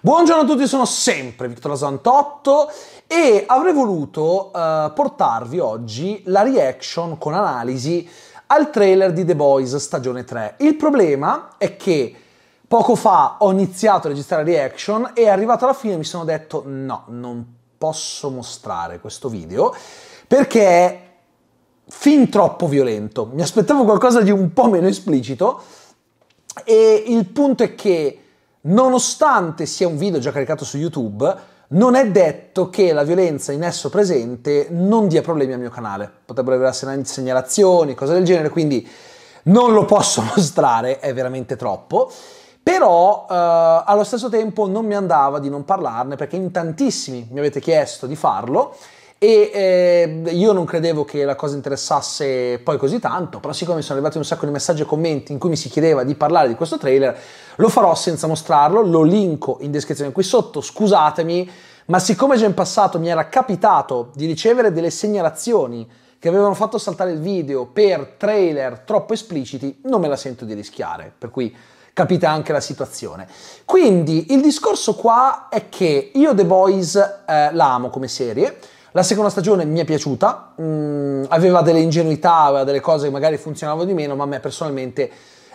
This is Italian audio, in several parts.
Buongiorno a tutti, sono sempre Vittorio Santotto e avrei voluto eh, portarvi oggi la reaction con analisi al trailer di The Boys stagione 3. Il problema è che poco fa ho iniziato a registrare la reaction e arrivato alla fine mi sono detto no, non posso mostrare questo video perché è fin troppo violento. Mi aspettavo qualcosa di un po' meno esplicito e il punto è che nonostante sia un video già caricato su YouTube, non è detto che la violenza in esso presente non dia problemi al mio canale. Potrebbero essere segnalazioni, cose del genere, quindi non lo posso mostrare, è veramente troppo. Però eh, allo stesso tempo non mi andava di non parlarne perché in tantissimi mi avete chiesto di farlo e eh, io non credevo che la cosa interessasse poi così tanto, però siccome mi sono arrivati un sacco di messaggi e commenti in cui mi si chiedeva di parlare di questo trailer, lo farò senza mostrarlo, lo linko in descrizione qui sotto, scusatemi, ma siccome già in passato mi era capitato di ricevere delle segnalazioni che avevano fatto saltare il video per trailer troppo espliciti, non me la sento di rischiare, per cui capite anche la situazione. Quindi il discorso qua è che io The Boys eh, la come serie, la seconda stagione mi è piaciuta, mh, mm, aveva delle ingenuità, aveva delle cose che magari funzionavano di meno, ma a me personalmente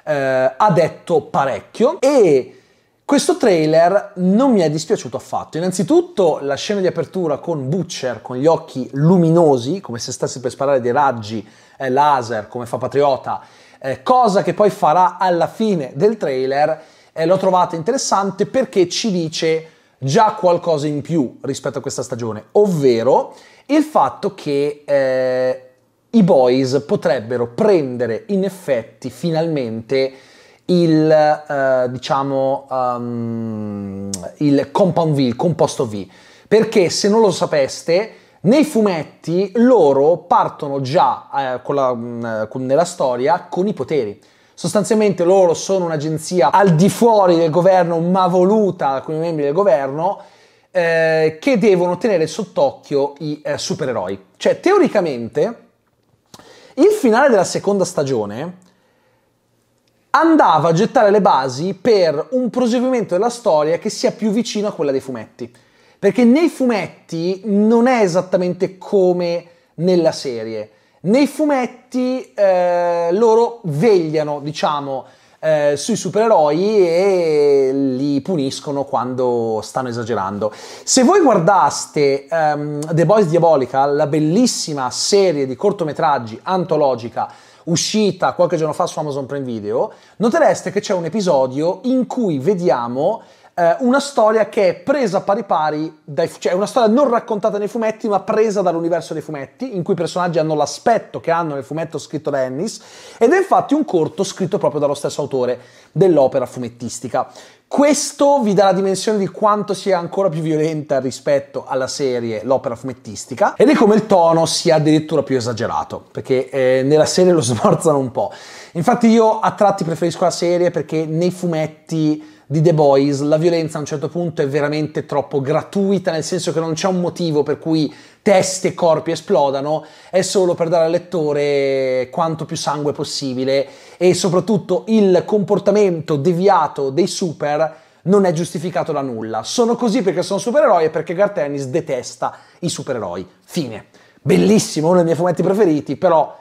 eh, ha detto parecchio. E questo trailer non mi è dispiaciuto affatto. Innanzitutto la scena di apertura con Butcher con gli occhi luminosi, come se stesse per sparare dei raggi eh, laser, come fa Patriota, eh, cosa che poi farà alla fine del trailer, eh, l'ho trovata interessante perché ci dice già qualcosa in più rispetto a questa stagione, ovvero il fatto che eh, i boys potrebbero prendere in effetti finalmente il, eh, diciamo, um, il compound V, il composto V, perché se non lo sapeste, nei fumetti loro partono già eh, con la, mm, con, nella storia con i poteri. Sostanzialmente loro sono un'agenzia al di fuori del governo, ma voluta da alcuni membri del governo, eh, che devono tenere sott'occhio i eh, supereroi. Cioè, teoricamente, il finale della seconda stagione andava a gettare le basi per un proseguimento della storia che sia più vicino a quella dei fumetti. Perché nei fumetti non è esattamente come nella serie nei fumetti eh, loro vegliano, diciamo, eh, sui supereroi e li puniscono quando stanno esagerando. Se voi guardaste um, The Boys Diabolica, la bellissima serie di cortometraggi antologica uscita qualche giorno fa su Amazon Prime Video, notereste che c'è un episodio in cui vediamo eh, una storia che è presa pari pari, dai, cioè una storia non raccontata nei fumetti ma presa dall'universo dei fumetti, in cui i personaggi hanno l'aspetto che hanno nel fumetto scritto da Ennis, ed è infatti un corto scritto proprio dallo stesso autore dell'opera fumettistica. Questo vi dà la dimensione di quanto sia ancora più violenta rispetto alla serie l'opera fumettistica ed è come il tono sia addirittura più esagerato, perché eh, nella serie lo smorzano un po'. Infatti io a tratti preferisco la serie perché nei fumetti di The Boys la violenza a un certo punto è veramente troppo gratuita, nel senso che non c'è un motivo per cui teste e corpi esplodano, è solo per dare al lettore quanto più sangue possibile e soprattutto il comportamento deviato dei super non è giustificato da nulla. Sono così perché sono supereroi e perché Gartenis detesta i supereroi. Fine. Bellissimo, uno dei miei fumetti preferiti, però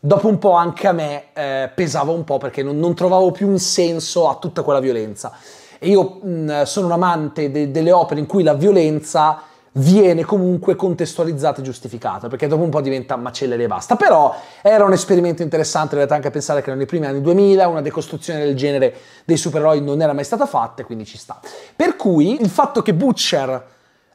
dopo un po' anche a me eh, pesava un po' perché non, non, trovavo più un senso a tutta quella violenza. E io mh, sono un amante de- delle opere in cui la violenza viene comunque contestualizzata e giustificata, perché dopo un po' diventa macelleria e basta. Però era un esperimento interessante, dovete anche pensare che erano i primi anni 2000, una decostruzione del genere dei supereroi non era mai stata fatta, quindi ci sta. Per cui il fatto che Butcher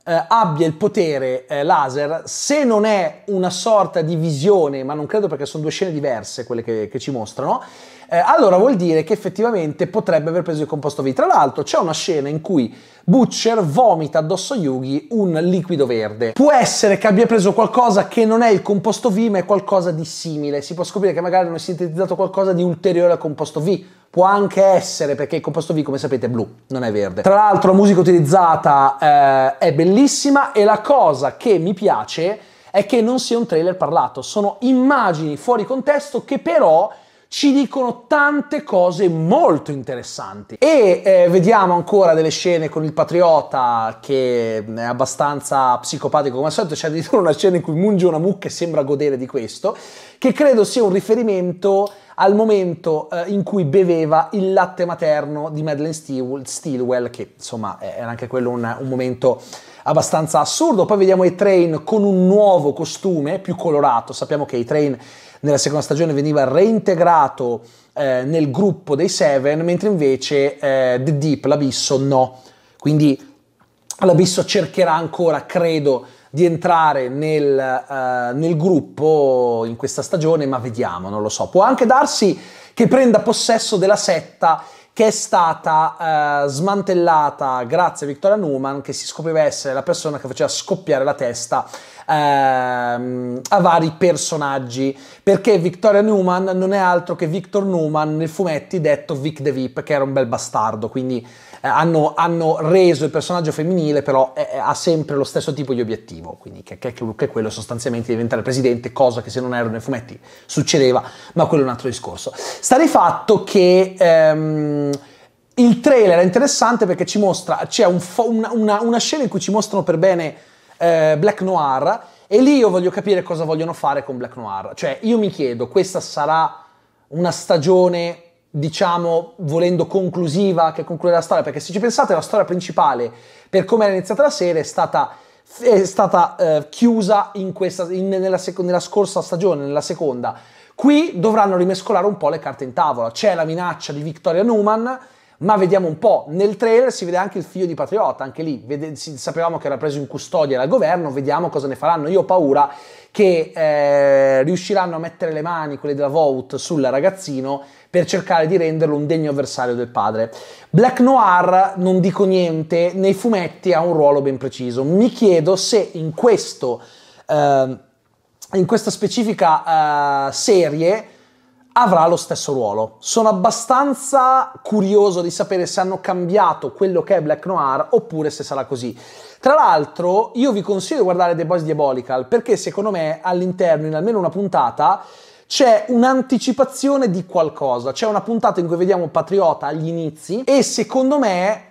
eh, abbia il potere eh, laser, se non è una sorta di visione, ma non credo perché sono due scene diverse quelle che, che ci mostrano, eh, allora vuol dire che effettivamente potrebbe aver preso il composto V. Tra l'altro c'è una scena in cui Butcher vomita addosso a Yugi un liquido verde. Può essere che abbia preso qualcosa che non è il composto V, ma è qualcosa di simile. Si può scoprire che magari hanno sintetizzato qualcosa di ulteriore al composto V. Può anche essere, perché il composto V, come sapete, è blu, non è verde. Tra l'altro, la musica utilizzata eh, è bellissima e la cosa che mi piace è che non sia un trailer parlato, sono immagini fuori contesto che però ci dicono tante cose molto interessanti. E eh, vediamo ancora delle scene con il patriota che è abbastanza psicopatico come al solito, c'è addirittura una scena in cui munge una mucca e sembra godere di questo, che credo sia un riferimento al momento eh, in cui beveva il latte materno di Madeleine Stilwell, Steelwell, che insomma era anche quello un, un momento abbastanza assurdo. Poi vediamo i train con un nuovo costume più colorato, sappiamo che i train nella seconda stagione veniva reintegrato eh, nel gruppo dei Seven, mentre invece eh, The Deep, l'abisso, no. Quindi l'abisso cercherà ancora, credo, di entrare nel, uh, nel gruppo in questa stagione, ma vediamo, non lo so. Può anche darsi che prenda possesso della setta che è stata eh, smantellata grazie a Victoria Newman, che si scopriva essere la persona che faceva scoppiare la testa ehm, a vari personaggi, perché Victoria Newman non è altro che Victor Newman nel fumetti detto Vic the Vip, che era un bel bastardo, quindi eh, hanno, hanno, reso il personaggio femminile però è, eh, è, eh, ha sempre lo stesso tipo di obiettivo, quindi che, che, che quello sostanzialmente di diventare presidente, cosa che se non erano nei fumetti succedeva, ma quello è un altro discorso. Sta di fatto che... Ehm, il trailer è interessante perché ci mostra, c'è un, una, una, una, scena in cui ci mostrano per bene eh, Black Noir e lì io voglio capire cosa vogliono fare con Black Noir. Cioè, io mi chiedo, questa sarà una stagione diciamo, volendo conclusiva che conclude la storia, perché se ci pensate la storia principale, per come era iniziata la serie, è stata, è stata eh, chiusa in questa, in, nella, sec- nella scorsa stagione, nella seconda. Qui dovranno rimescolare un po' le carte in tavola, c'è la minaccia di Victoria Newman, ma vediamo un po', nel trailer si vede anche il figlio di Patriota, anche lì vede, sapevamo che era preso in custodia dal governo, vediamo cosa ne faranno, io ho paura che eh, riusciranno a mettere le mani, quelle della Vault, sul ragazzino per cercare di renderlo un degno avversario del padre. Black Noir, non dico niente, nei fumetti ha un ruolo ben preciso. Mi chiedo se in, questo, eh, in questa specifica eh, serie avrà lo stesso ruolo. Sono abbastanza curioso di sapere se hanno cambiato quello che è Black Noir oppure se sarà così. Tra l'altro, io vi consiglio di guardare The Boys Diabolical perché secondo me all'interno, in almeno una puntata, c'è un'anticipazione di qualcosa, c'è una puntata in cui vediamo Patriota agli inizi e secondo me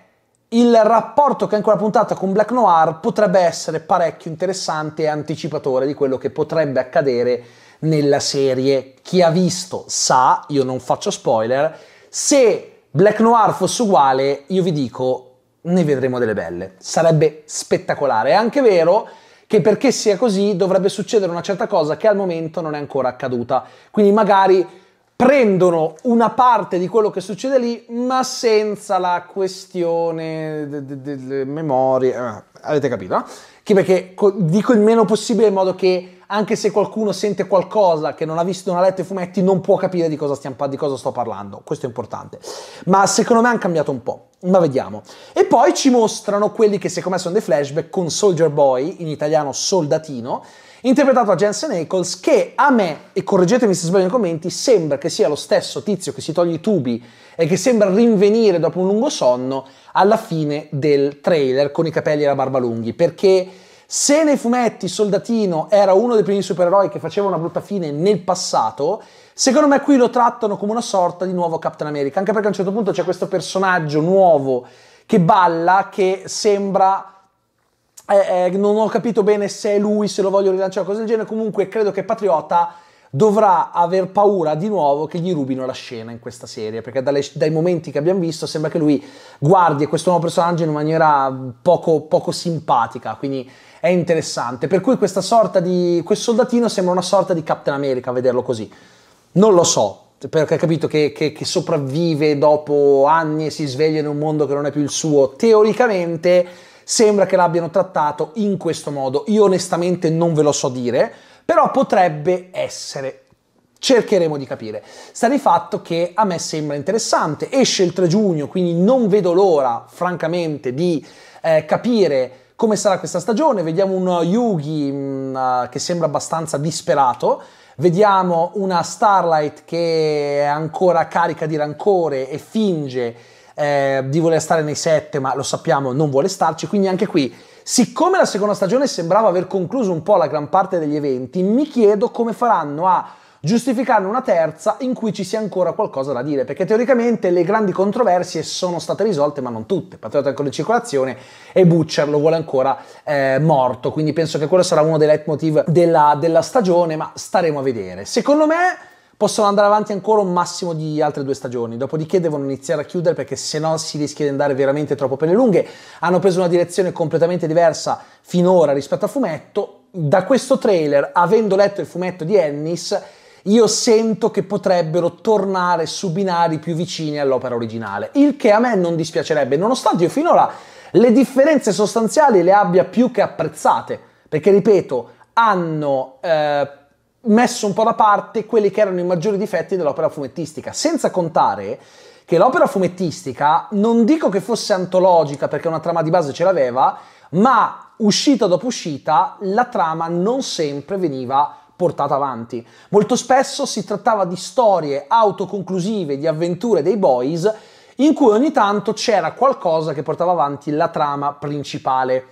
il rapporto che ha in quella puntata con Black Noir potrebbe essere parecchio interessante e anticipatore di quello che potrebbe accadere nella serie. Chi ha visto sa, io non faccio spoiler, se Black Noir fosse uguale, io vi dico, ne vedremo delle belle. Sarebbe spettacolare. È anche vero che perché sia così dovrebbe succedere una certa cosa che al momento non è ancora accaduta. Quindi magari prendono una parte di quello che succede lì, ma senza la questione delle de, de, de memorie. Eh, avete capito? No? Che perché dico il meno possibile in modo che anche se qualcuno sente qualcosa che non ha visto, non ha letto i fumetti, non può capire di cosa, stiamo, di cosa sto parlando. Questo è importante. Ma secondo me hanno cambiato un po'. Ma vediamo. E poi ci mostrano quelli che secondo me sono dei flashback con Soldier Boy, in italiano soldatino, interpretato da Jensen Ackles, che a me, e correggetemi se sbaglio nei commenti, sembra che sia lo stesso tizio che si toglie i tubi e che sembra rinvenire dopo un lungo sonno alla fine del trailer con i capelli e la barba lunghi, perché se nei fumetti Soldatino era uno dei primi supereroi che faceva una brutta fine nel passato, secondo me qui lo trattano come una sorta di nuovo Captain America, anche perché a un certo punto c'è questo personaggio nuovo che balla, che sembra eh, eh, non ho capito bene se è lui, se lo voglio rilanciare, cose del genere. Comunque credo che Patriota dovrà aver paura di nuovo che gli rubino la scena in questa serie, perché dalle, dai momenti che abbiamo visto sembra che lui guardi questo nuovo personaggio in maniera poco, poco simpatica, quindi è interessante. Per cui questa sorta di... questo soldatino sembra una sorta di Captain America a vederlo così. Non lo so, perché ha capito che, che, che, sopravvive dopo anni e si sveglia in un mondo che non è più il suo, teoricamente sembra che l'abbiano trattato in questo modo. Io onestamente non ve lo so dire, però potrebbe essere. Cercheremo di capire. Sta di fatto che a me sembra interessante. Esce il 3 giugno, quindi non vedo l'ora, francamente, di eh, capire come sarà questa stagione. Vediamo un Yugi mh, mm, ah, che sembra abbastanza disperato. Vediamo una Starlight che è ancora carica di rancore e finge eh, di voler stare nei sette, ma lo sappiamo, non vuole starci, quindi anche qui, siccome la seconda stagione sembrava aver concluso un po' la gran parte degli eventi, mi chiedo come faranno a giustificarne una terza in cui ci sia ancora qualcosa da dire, perché teoricamente le grandi controversie sono state risolte, ma non tutte. Patriota è ancora in circolazione e Butcher lo vuole ancora eh, morto, quindi penso che quello sarà uno dei leitmotiv della, della stagione, ma staremo a vedere. Secondo me possono andare avanti ancora un massimo di altre due stagioni, dopodiché devono iniziare a chiudere perché se no si rischia di andare veramente troppo per le lunghe. Hanno preso una direzione completamente diversa finora rispetto al fumetto. Da questo trailer, avendo letto il fumetto di Ennis, io sento che potrebbero tornare su binari più vicini all'opera originale, il che a me non dispiacerebbe, nonostante io finora le differenze sostanziali le abbia più che apprezzate, perché ripeto, hanno... Eh, messo un po' da parte quelli che erano i maggiori difetti dell'opera fumettistica, senza contare che l'opera fumettistica non dico che fosse antologica perché una trama di base ce l'aveva, ma uscita dopo uscita la trama non sempre veniva portata avanti. Molto spesso si trattava di storie autoconclusive, di avventure dei boys, in cui ogni tanto c'era qualcosa che portava avanti la trama principale.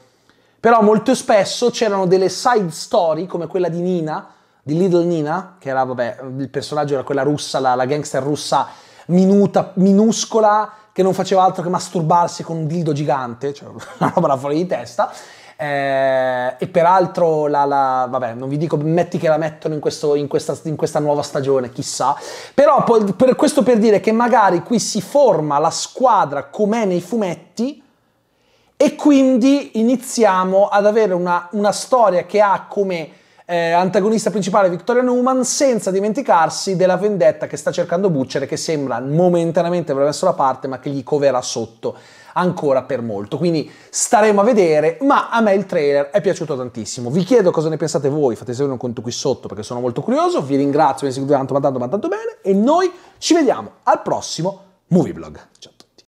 Però molto spesso c'erano delle side story, come quella di Nina, di Little Nina, che era, vabbè, il personaggio era quella russa, la, la gangster russa minuta, minuscola, che non faceva altro che masturbarsi con un dildo gigante, cioè una roba da fuori di testa. Eh, e peraltro, la, la, vabbè, non vi dico, metti che la mettono in, questo, in, questa, in questa, nuova stagione, chissà. Però per, questo per dire che magari qui si forma la squadra com'è nei fumetti e quindi iniziamo ad avere una, una storia che ha come eh, antagonista principale Victoria Newman, senza dimenticarsi della vendetta che sta cercando Butcher, che sembra momentaneamente aver messo da parte, ma che gli coverà sotto ancora per molto. Quindi staremo a vedere, ma a me il trailer è piaciuto tantissimo. Vi chiedo cosa ne pensate voi, fate sapere un conto qui sotto perché sono molto curioso. Vi ringrazio per seguito tanto, ma tanto, ma tanto bene e noi ci vediamo al prossimo Movie Blog. Ciao.